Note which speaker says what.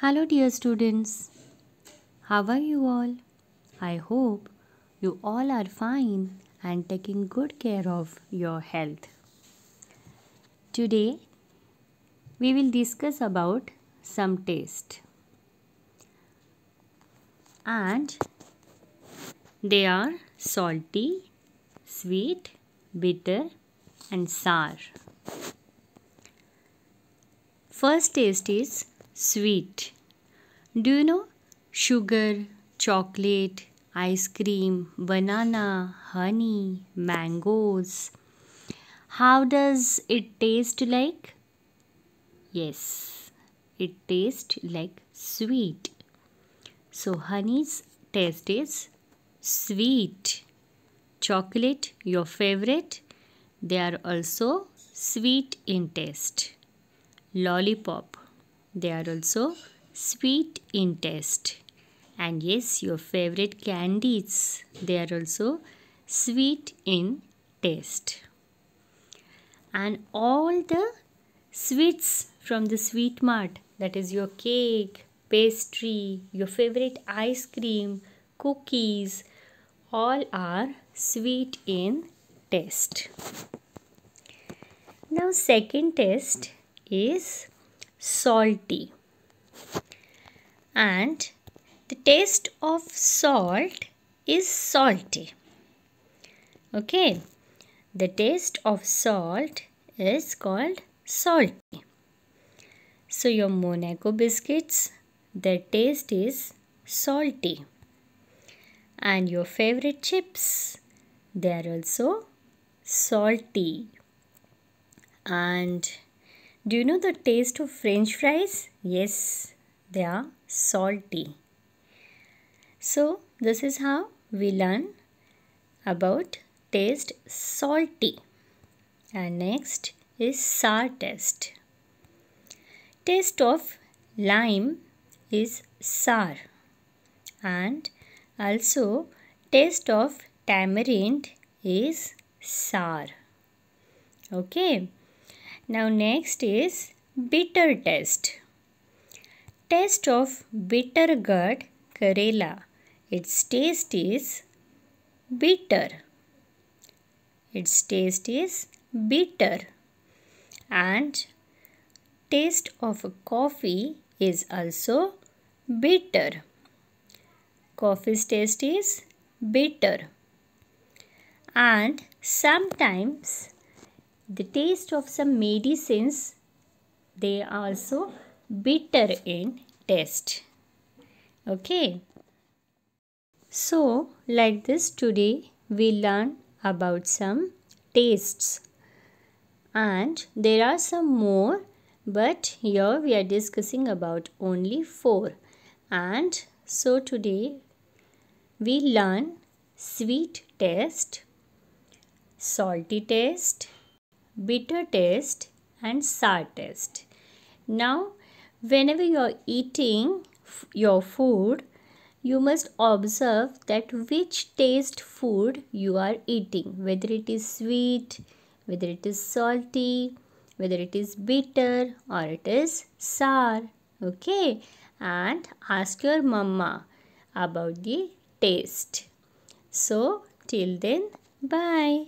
Speaker 1: Hello, dear students. How are you all? I hope you all are fine and taking good care of your health. Today, we will discuss about some taste. And they are salty, sweet, bitter, and sour. First taste is sweet. Do you know? Sugar, chocolate, ice cream, banana, honey, mangoes. How does it taste like? Yes, it tastes like sweet. So, honey's taste is sweet. Chocolate, your favorite, they are also sweet in taste. Lollipop they are also sweet in taste. And yes, your favorite candies, they are also sweet in taste. And all the sweets from the sweet mart, that is your cake, pastry, your favorite ice cream, cookies, all are sweet in taste. Now second test is salty and the taste of salt is salty okay the taste of salt is called salty so your monaco biscuits their taste is salty and your favorite chips they are also salty and do you know the taste of french fries? Yes, they are salty. So, this is how we learn about taste salty. And next is sour taste. Taste of lime is sour and also taste of tamarind is sour. Okay. Now next is bitter test. Test of bitter gourd Karela. Its taste is bitter. Its taste is bitter. And taste of coffee is also bitter. Coffee's taste is bitter. And sometimes the taste of some medicines they are also bitter in taste okay so like this today we learn about some tastes and there are some more but here we are discussing about only four and so today we learn sweet taste salty taste bitter taste and sour taste. Now, whenever you are eating your food, you must observe that which taste food you are eating, whether it is sweet, whether it is salty, whether it is bitter or it is sour. Okay, and ask your mama about the taste. So, till then, bye.